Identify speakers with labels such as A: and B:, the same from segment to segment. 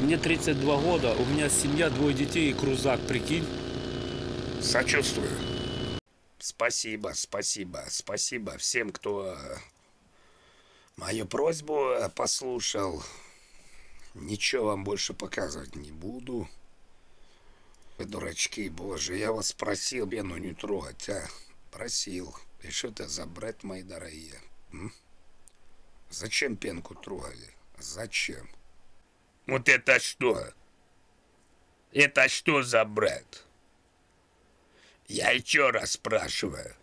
A: Мне 32 года, у меня семья, двое детей и крузак, прикинь. Сочувствую. Спасибо, спасибо, спасибо всем, кто э, мою просьбу э, послушал. Ничего вам больше показывать не буду. Вы дурачки, боже, я вас просил Бену не трогать, а? Просил. И что это забрать, мои дорогие? М? Зачем пенку трогали? Зачем? Вот это что? Это что за бред? Я еще раз спрашиваю.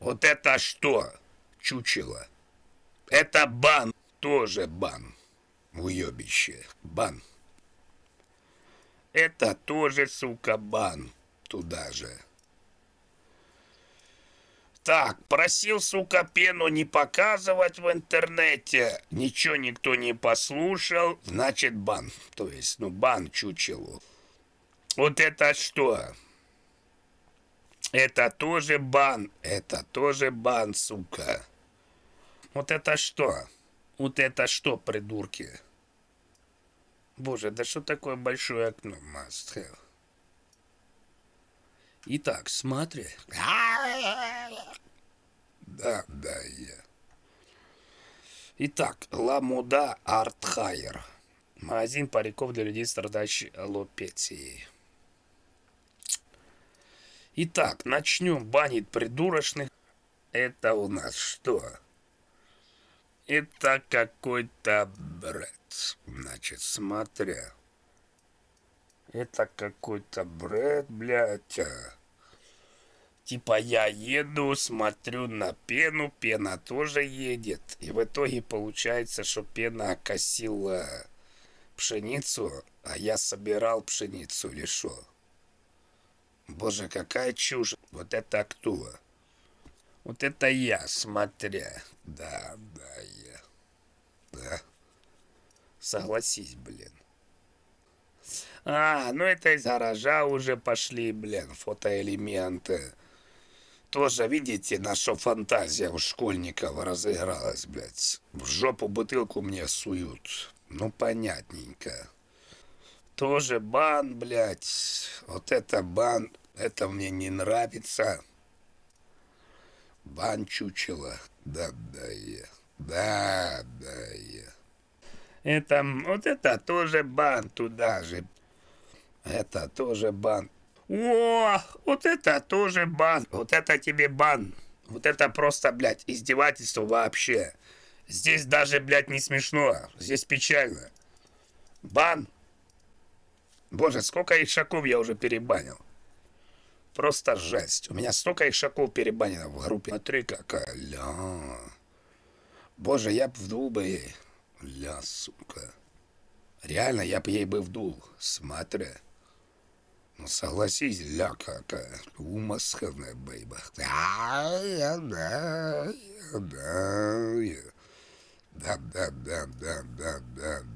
A: Вот это что, чучело? Это бан, тоже бан. Уебище, бан. Это тоже, сука, бан. Туда же так, просил, сука, пену не показывать в интернете. Ничего никто не послушал, значит бан. То есть, ну, бан чучелу. Вот это что? Это тоже бан, это тоже бан, сука. Вот это что? Вот это что, придурки? Боже, да что такое большое окно, must have? Итак, смотри. А! да, да, я. Итак, Ламуда Артхайер. Магазин париков для людей, страдающих лопетией. Итак, начнем банить придурочных. Это у нас что? Это какой-то бред. Значит, смотря. Это какой-то бред, блядь. А. Типа я еду, смотрю на пену, пена тоже едет. И в итоге получается, что пена косила пшеницу, а я собирал пшеницу или что? Боже, какая чушь. Вот это кто? Вот это я, смотря. Да, да, я. Да. Согласись, блин. А, ну это из гаража уже пошли, блин, фотоэлементы тоже, видите, наша фантазия у школьников разыгралась, блядь. В жопу бутылку мне суют. Ну, понятненько. Тоже бан, блядь. Вот это бан, это мне не нравится. Бан чучело. Да, да, я. Да, да, я. Это, вот это тоже бан туда же. Это тоже бан. О, вот это тоже бан, вот это тебе бан. Вот это просто, блядь, издевательство вообще. Здесь даже, блядь, не смешно. Здесь печально. Бан. Боже, сколько ишаков я уже перебанил. Просто жесть. У меня столько ишаков перебанено в группе. Смотри, какая. Ля. Боже, я б вдул бы ей. Ля, сука. Реально, я бы ей бы вдул. Смотри. Ну, согласись, ля какая умасханная бейба. Да, я, да, я, да, я. Да, да, да, да, да, да, да.